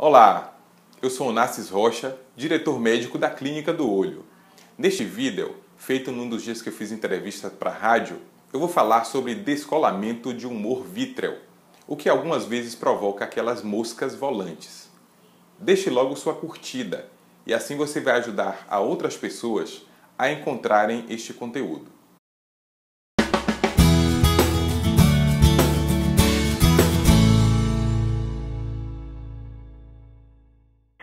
Olá, eu sou Onassis Rocha, diretor médico da Clínica do Olho. Neste vídeo, feito num dos dias que eu fiz entrevista para rádio, eu vou falar sobre descolamento de humor vítreo, o que algumas vezes provoca aquelas moscas volantes. Deixe logo sua curtida e assim você vai ajudar a outras pessoas a encontrarem este conteúdo.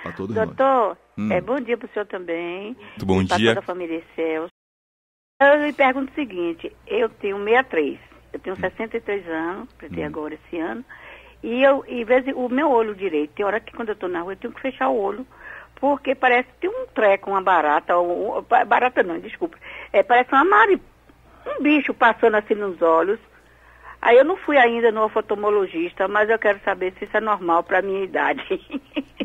para todos Doutor, hum. é, bom dia para o senhor também. Muito bom dia. Para toda a família Celso. Eu lhe pergunto o seguinte, eu tenho 63, eu tenho 63 hum. anos, pretei hum. agora esse ano, e eu, em vez de, o meu olho direito, tem hora que quando eu estou na rua eu tenho que fechar o olho, porque parece que tem um treco, uma barata, ou, barata não, desculpa, é, parece uma mari, um bicho passando assim nos olhos. Aí eu não fui ainda no oftalmologista, mas eu quero saber se isso é normal para minha idade.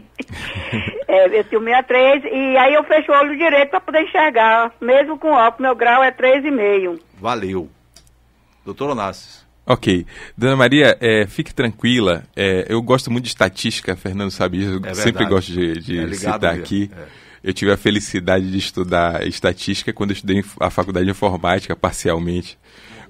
é, eu tenho 63 é e aí eu fecho o olho direito para poder enxergar. Mesmo com óculos, meu grau é 3,5. Valeu. Doutor Onassis. Ok. Dona Maria, é, fique tranquila. É, eu gosto muito de estatística, Fernando sabe Eu é sempre gosto de, de é citar aqui. É. Eu tive a felicidade de estudar estatística quando eu estudei a faculdade de informática, parcialmente.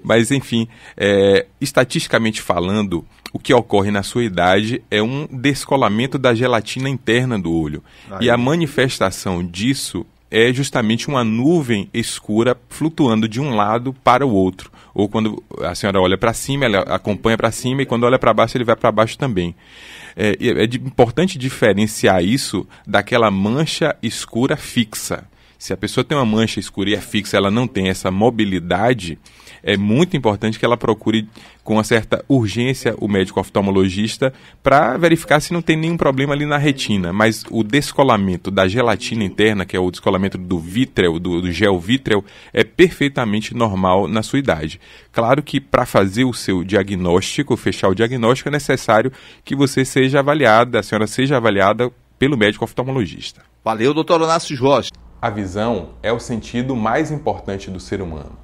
Mas, enfim, é, estatisticamente falando, o que ocorre na sua idade é um descolamento da gelatina interna do olho. Aí. E a manifestação disso é justamente uma nuvem escura flutuando de um lado para o outro. Ou quando a senhora olha para cima, ela acompanha para cima, e quando olha para baixo, ele vai para baixo também. É, é importante diferenciar isso daquela mancha escura fixa. Se a pessoa tem uma mancha escura e é fixa, ela não tem essa mobilidade, é muito importante que ela procure com uma certa urgência o médico oftalmologista para verificar se não tem nenhum problema ali na retina. Mas o descolamento da gelatina interna, que é o descolamento do vítreo, do, do gel vítreo, é perfeitamente normal na sua idade. Claro que para fazer o seu diagnóstico, fechar o diagnóstico, é necessário que você seja avaliada, a senhora seja avaliada pelo médico oftalmologista. Valeu, doutor Onácio Rocha. A visão é o sentido mais importante do ser humano.